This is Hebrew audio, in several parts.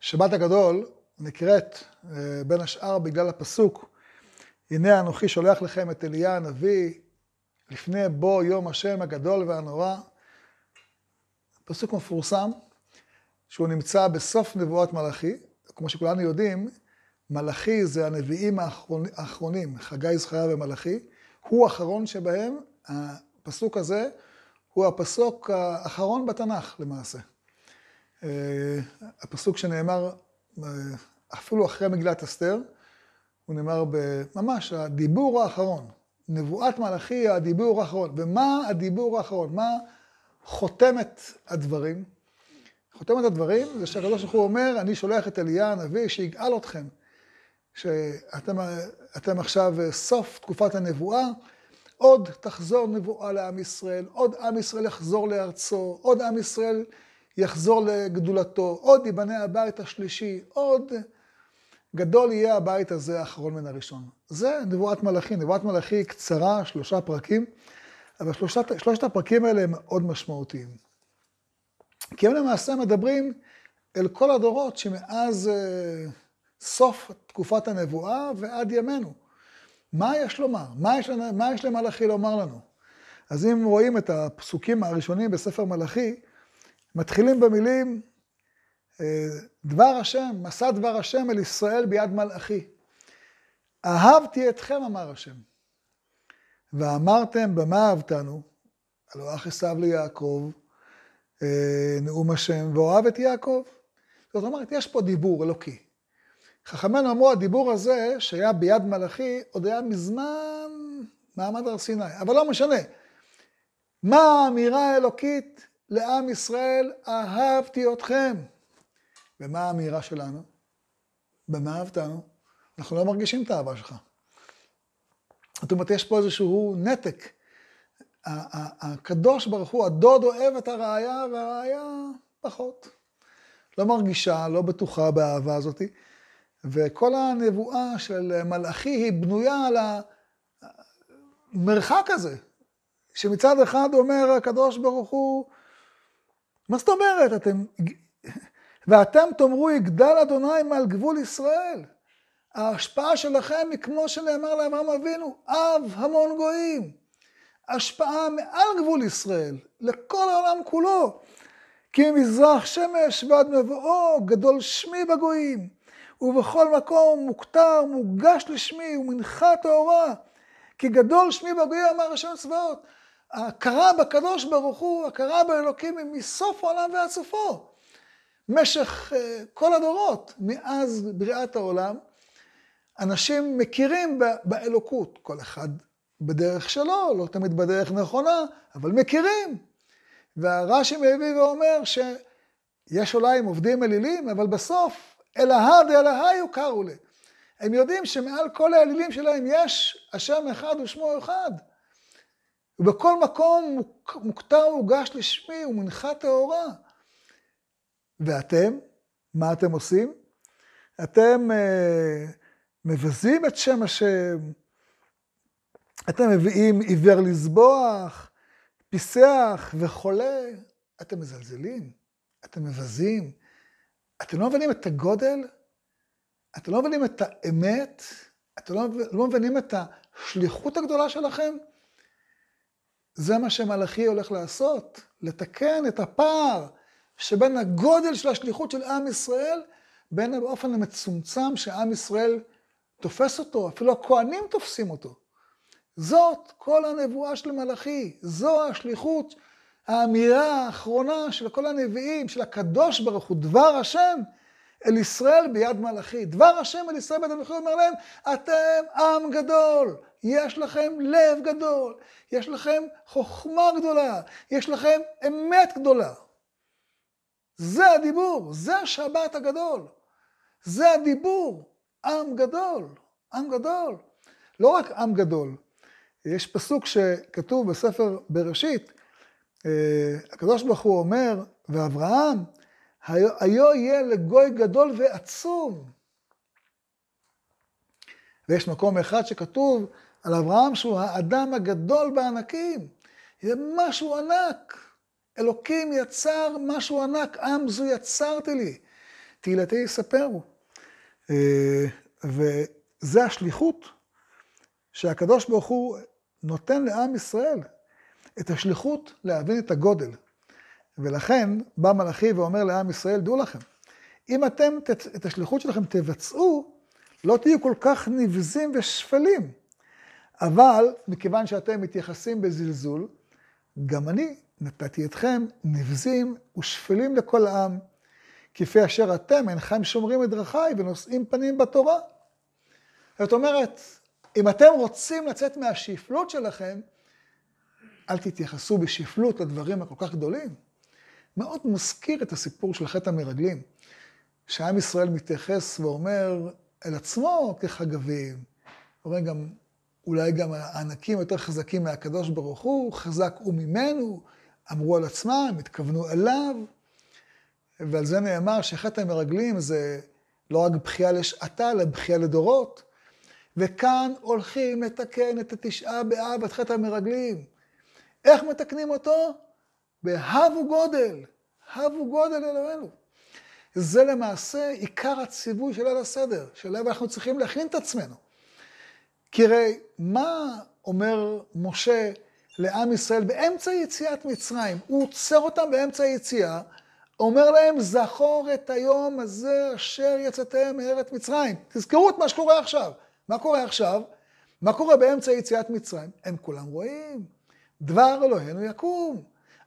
שבת הגדול נקראת אה, בין השאר בגלל הפסוק, הנה אנוכי שולח לכם את אליה הנביא לפני בו יום השם הגדול והנורא. פסוק מפורסם שהוא נמצא בסוף נבואת מלאכי, כמו שכולנו יודעים, מלאכי זה הנביאים האחרונים, חגי, זכריה ומלאכי, הוא האחרון שבהם, הפסוק הזה הוא הפסוק האחרון בתנ"ך למעשה. אה, הפסוק שנאמר אה, אפילו אחרי מגילת אסתר, הוא נאמר ממש הדיבור האחרון. נבואת מלאכי היא הדיבור האחרון. ומה הדיבור האחרון? מה חותמת הדברים? חותמת הדברים זה שהקדוש ברוך הוא אומר, אני שולח את אליה הנביא שיגאל אתכם. שאתם עכשיו אה, סוף תקופת הנבואה, עוד תחזור נבואה לעם ישראל, עוד עם ישראל יחזור לארצו, עוד עם ישראל יחזור לגדולתו, עוד ייבנה הבית השלישי, עוד גדול יהיה הבית הזה האחרון מן הראשון. זה נבואת מלאכי. נבואת מלאכי קצרה, שלושה פרקים, אבל שלושת, שלושת הפרקים האלה הם מאוד משמעותיים. כי הם למעשה מדברים אל כל הדורות שמאז אה, סוף תקופת הנבואה ועד ימינו. מה יש לומר? מה יש, מה יש למלאכי לומר לנו? אז אם רואים את הפסוקים הראשונים בספר מלאכי, מתחילים במילים, אה, דבר השם, מסע דבר השם אל ישראל ביד מלאכי. אהבתי אתכם, אמר השם. ואמרתם, במה אהבתנו? הלוא אח עשיו ליעקב, אה, נאום השם, ואוהב את יעקב. זאת אומרת, יש פה דיבור אלוקי. חכמינו אמרו, הדיבור הזה, שהיה ביד מלאכי, עוד היה מזמן מעמד הר סיני, אבל לא משנה. מה האמירה האלוקית לעם ישראל, אהבתי אתכם. ומה האמירה שלנו? במה אהבתנו? אנחנו לא מרגישים את האהבה שלך. זאת אומרת, יש פה איזשהו נתק. הקדוש ברוך הוא, הדוד אוהב את הרעיה, והרעיה פחות. לא מרגישה, לא בטוחה באהבה הזאת. וכל הנבואה של מלאכי היא בנויה על המרחק הזה, שמצד אחד אומר הקדוש ברוך הוא, מה זאת אומרת? אתם... ואתם תאמרו, יגדל אדוני מעל גבול ישראל. ההשפעה שלכם היא כמו שנאמר לאברהם אבינו, אב המון גויים. השפעה מעל גבול ישראל, לכל העולם כולו. כי ממזרח שמש ועד מבואו, גדול שמי בגויים. ובכל מקום מוכתר, מוגש לשמי, ומנחה טהורה. כי גדול שמי בגויים, אמר השם צבאות. ההכרה בקדוש ברוך הוא, הכרה באלוקים היא מסוף העולם ועד סופו. משך אה, כל הדורות, מאז בריאת העולם, אנשים מכירים באלוקות, כל אחד בדרך שלו, לא תמיד בדרך נכונה, אבל מכירים. והרש"י מביא ואומר שיש אולי הם עובדים אלילים, אבל בסוף אלהה דאלהה יוכרו לי. הם יודעים שמעל כל האלילים שלהם יש השם אחד ושמו אחד. ובכל מקום מוכתר ומוגש לשמי ומנחה טהורה. ואתם, מה אתם עושים? אתם אה, מבזים את שם השם, אתם מביאים עיוור לזבוח, פיסח וחולה, אתם מזלזלים, אתם מבזים, אתם לא מבינים את הגודל, אתם לא מבינים את האמת, אתם לא, לא מבינים את השליחות הגדולה שלכם. זה מה שמלאכי הולך לעשות, לתקן את הפער שבין הגודל של השליחות של עם ישראל, בין האופן המצומצם שעם ישראל תופס אותו, אפילו הכוהנים תופסים אותו. זאת כל הנבואה של מלאכי, זו השליחות, האמירה האחרונה של כל הנביאים, של הקדוש ברוך הוא, דבר השם, אל ישראל ביד מלאכי. דבר השם אל ישראל ביד מלאכי אומר להם, אתם עם גדול, יש לכם לב גדול, יש לכם חוכמה גדולה, יש לכם אמת גדולה. זה הדיבור, זה השבת הגדול. זה הדיבור, עם גדול, עם גדול. לא רק עם גדול, יש פסוק שכתוב בספר בראשית, אה, הקדוש ברוך הוא אומר, ואברהם, היו יהיה לגוי גדול ועצום. ויש מקום אחד שכתוב על אברהם שהוא האדם הגדול בענקים. זה משהו ענק. אלוקים יצר משהו ענק, עם זו יצרתי לי. תהילתי יספרו. אה, וזה השליחות שהקדוש ברוך הוא נותן לעם ישראל, את השליחות להבין את הגודל. ולכן בא מלאכי ואומר לעם ישראל, דעו לכם, אם אתם את השליחות שלכם תבצעו, לא תהיו כל כך נבזים ושפלים. אבל מכיוון שאתם מתייחסים בזלזול, גם אני נתתי אתכם נבזים ושפלים לכל העם, כפי אשר אתם אינכם שומרים את דרכיי ונושאים פנים בתורה. זאת אומרת, אם אתם רוצים לצאת מהשפלות שלכם, אל תתייחסו בשפלות לדברים הכל כך גדולים. מאוד מזכיר את הסיפור של חטא המרגלים, שעם ישראל מתייחס ואומר אל עצמו כחגבים, אומר גם, אולי גם הענקים יותר חזקים מהקדוש ברוך הוא, חזק הוא ממנו, אמרו על עצמם, התכוונו אליו, ועל זה נאמר שחטא המרגלים זה לא רק בכייה לשעתה, אלא בכייה לדורות. וכאן הולכים לתקן את התשעה באב, את חטא המרגלים. איך מתקנים אותו? בהבו גודל, הבו גודל אלוהינו. זה למעשה עיקר הציווי של ליל הסדר, שאליו אנחנו צריכים להכין את עצמנו. כי הרי מה אומר משה לעם ישראל באמצע יציאת מצרים? הוא עוצר אותם באמצע היציאה, אומר להם, זכור את היום הזה אשר יצאתם מארץ מצרים. תזכרו את מה שקורה עכשיו. מה קורה עכשיו? מה קורה באמצע יציאת מצרים? הם כולם רואים. דבר אלוהינו יקום.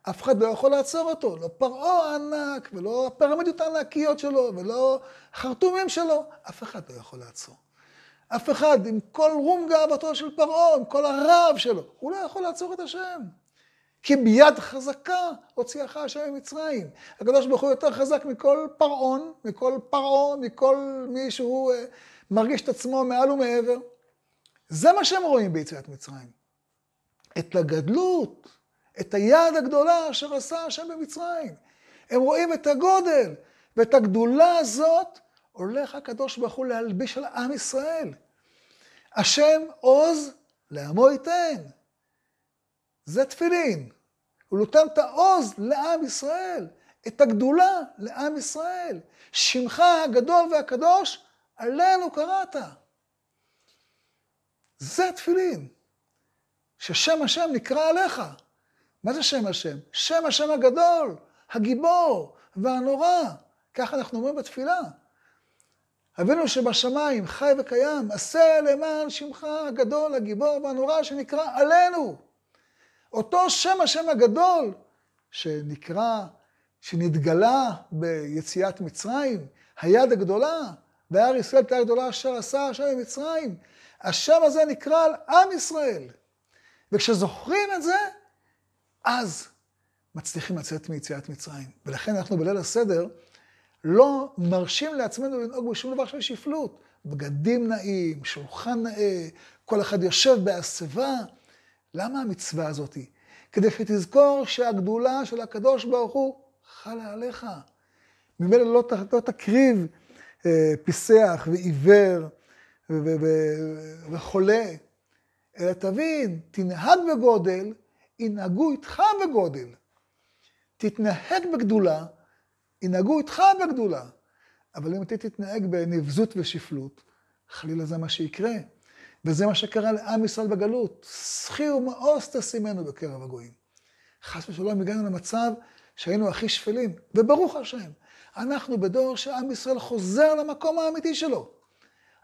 אף אחד לא יכול לעצור אותו, לא פרעה הענק, ולא הפרמדיות הענקיות שלו, ולא החרטומים שלו, אף אחד לא יכול לעצור. אף אחד, עם כל רום גאוותו של פרעה, עם כל הרעב שלו, הוא לא יכול לעצור את השם. כי ביד חזקה הוציאך השם ממצרים. הקדוש ברוך הוא יותר חזק מכל פרעון, מכל פרעה, מכל מי שהוא uh, מרגיש את עצמו מעל ומעבר. זה מה שהם רואים ביציאת מצרים. את הגדלות, את היד הגדולה אשר עשה השם במצרים. הם רואים את הגודל, ואת הגדולה הזאת הולך הקדוש ברוך הוא להלביש על עם ישראל. השם עוז לעמו ייתן. זה תפילין. הוא נותן את העוז לעם ישראל, את הגדולה לעם ישראל. שמך הגדול והקדוש, עלינו קראת. זה תפילין. ששם השם נקרא עליך. מה זה שם השם? שם השם הגדול, הגיבור והנורא. ככה אנחנו אומרים בתפילה. אבינו שבשמיים, חי וקיים, עשה למען שמך הגדול, הגיבור והנורא, שנקרא עלינו. אותו שם השם הגדול, שנקרא, שנתגלה ביציאת מצרים, היד הגדולה, והר ישראל תהיה גדולה אשר עשה השם במצרים. השם הזה נקרא על עם ישראל. וכשזוכרים את זה, אז מצליחים לצאת מיציאת מצרים. ולכן אנחנו בליל הסדר לא מרשים לעצמנו לנהוג בשום דבר של שפלות. בגדים נעים, שולחן נאה, כל אחד יושב בהסבה. למה המצווה הזאת? כדי שתזכור שהגדולה של הקדוש ברוך הוא חלה עליך. ממילא לא, לא תקריב אה, פיסח ועיוור וחולה, אלא תבין, תנהג בגודל, ינהגו איתך בגודל. תתנהג בגדולה, ינהגו איתך בגדולה. אבל אם אתה תתנהג בנבזות ושפלות, חלילה זה מה שיקרה. וזה מה שקרה לעם ישראל בגלות. שכיר ומאוס תשימנו בקרב הגויים. חס ושלום הגענו למצב שהיינו הכי שפלים, וברוך השם, אנחנו בדור שעם ישראל חוזר למקום האמיתי שלו.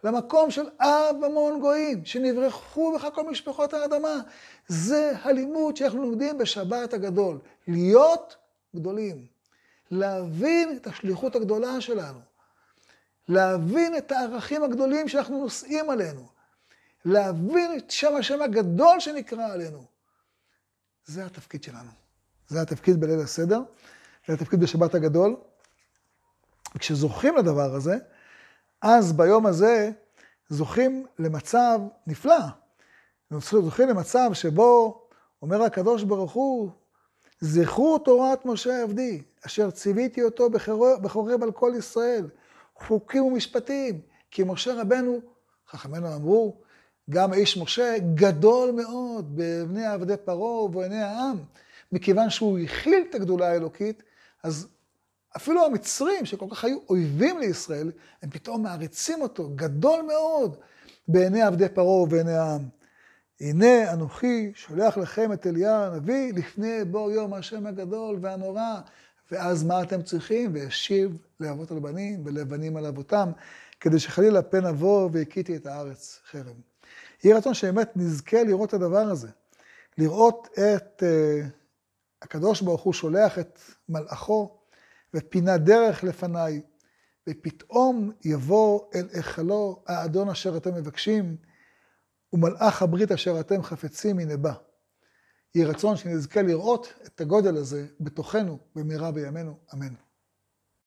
למקום של אב המון גויים, שנברחו בך כל משפחות האדמה. זה הלימוד שאנחנו לומדים בשבת הגדול, להיות גדולים. להבין את השליחות הגדולה שלנו. להבין את הערכים הגדולים שאנחנו נושאים עלינו. להבין את שם השם הגדול שנקרא עלינו. זה התפקיד שלנו. זה התפקיד בליל הסדר, זה התפקיד בשבת הגדול. וכשזוכים לדבר הזה, אז ביום הזה זוכים למצב נפלא. זוכים למצב שבו אומר הקדוש ברוך הוא, זכרו תורת משה עבדי, אשר ציוויתי אותו בחורב על כל ישראל, חוקים ומשפטים, כי משה רבנו, חכמינו אמרו, גם איש משה גדול מאוד בבני עבדי פרעה ובעיני העם, מכיוון שהוא הכיל את הגדולה האלוקית, אז אפילו המצרים, שכל כך היו אויבים לישראל, הם פתאום מעריצים אותו, גדול מאוד, בעיני עבדי פרעה ובעיני העם. הנה אנוכי שולח לכם את אליה הנביא לפני בור יום השם הגדול והנורא. ואז מה אתם צריכים? וישיב לאבות על בנים ולבנים על אבותם, כדי שחלילה פן אבוא והכיתי את הארץ חרם. יהי רצון שבאמת נזכה לראות את הדבר הזה. לראות את uh, הקדוש ברוך הוא שולח את מלאכו ופינה דרך לפניי, ופתאום יבוא אל היכלו האדון אשר אתם מבקשים, ומלאך הברית אשר אתם חפצים, הנה בא. יהי רצון שנזכה לראות את הגודל הזה בתוכנו במהרה בימינו, אמן.